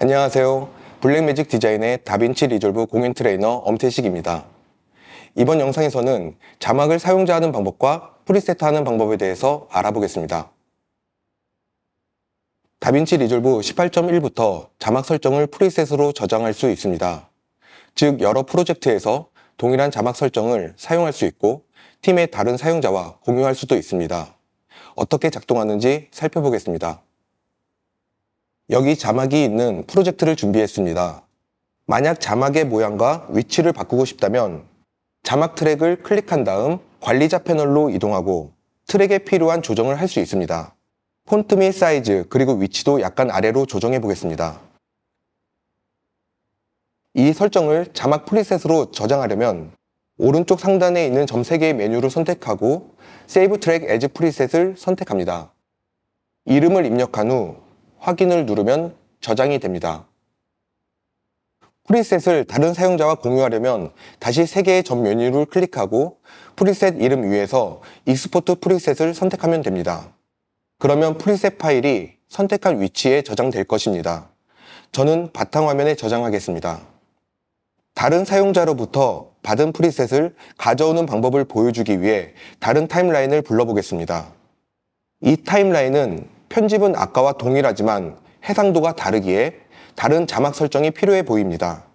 안녕하세요. 블랙매직 디자인의 다빈치 리졸브 공인 트레이너 엄태식입니다. 이번 영상에서는 자막을 사용자하는 방법과 프리셋하는 방법에 대해서 알아보겠습니다. 다빈치 리졸브 18.1부터 자막 설정을 프리셋으로 저장할 수 있습니다. 즉, 여러 프로젝트에서 동일한 자막 설정을 사용할 수 있고 팀의 다른 사용자와 공유할 수도 있습니다. 어떻게 작동하는지 살펴보겠습니다. 여기 자막이 있는 프로젝트를 준비했습니다. 만약 자막의 모양과 위치를 바꾸고 싶다면 자막 트랙을 클릭한 다음 관리자 패널로 이동하고 트랙에 필요한 조정을 할 수 있습니다. 폰트 및 사이즈 그리고 위치도 약간 아래로 조정해 보겠습니다. 이 설정을 자막 프리셋으로 저장하려면 오른쪽 상단에 있는 점 3개의 메뉴를 선택하고 세이브 트랙 에즈 프리셋을 선택합니다. 이름을 입력한 후 확인을 누르면 저장이 됩니다. 프리셋을 다른 사용자와 공유하려면 다시 3개의 전 메뉴를 클릭하고 프리셋 이름 위에서 익스포트 프리셋을 선택하면 됩니다. 그러면 프리셋 파일이 선택한 위치에 저장될 것입니다. 저는 바탕화면에 저장하겠습니다. 다른 사용자로부터 받은 프리셋을 가져오는 방법을 보여주기 위해 다른 타임라인을 불러보겠습니다. 이 타임라인은 편집은 아까와 동일하지만 해상도가 다르기에 다른 자막 설정이 필요해 보입니다.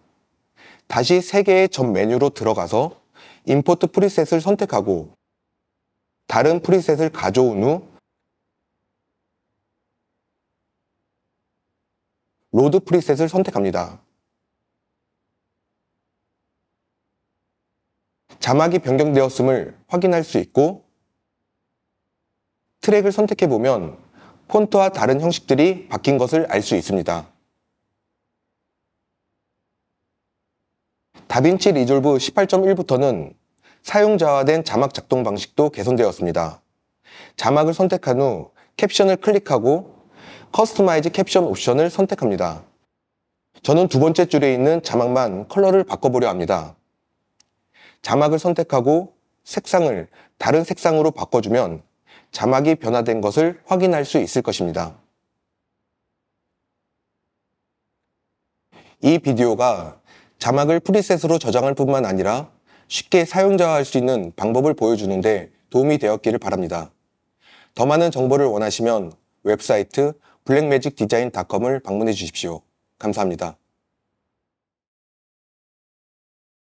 다시 3개의 전 메뉴로 들어가서 임포트 프리셋을 선택하고 다른 프리셋을 가져온 후 로드 프리셋을 선택합니다. 자막이 변경되었음을 확인할 수 있고 트랙을 선택해보면 폰트와 다른 형식들이 바뀐 것을 알 수 있습니다. 다빈치 리졸브 18.1부터는 사용자화된 자막 작동 방식도 개선되었습니다. 자막을 선택한 후 캡션을 클릭하고 커스터마이즈 캡션 옵션을 선택합니다. 저는 두 번째 줄에 있는 자막만 컬러를 바꿔보려 합니다. 자막을 선택하고 색상을 다른 색상으로 바꿔주면 자막이 변화된 것을 확인할 수 있을 것입니다. 이 비디오가 자막을 프리셋으로 저장할 뿐만 아니라 쉽게 사용자화 할수 있는 방법을 보여주는데 도움이 되었기를 바랍니다. 더 많은 정보를 원하시면 웹사이트 블랙매직디자인닷컴을 방문해 주십시오. 감사합니다.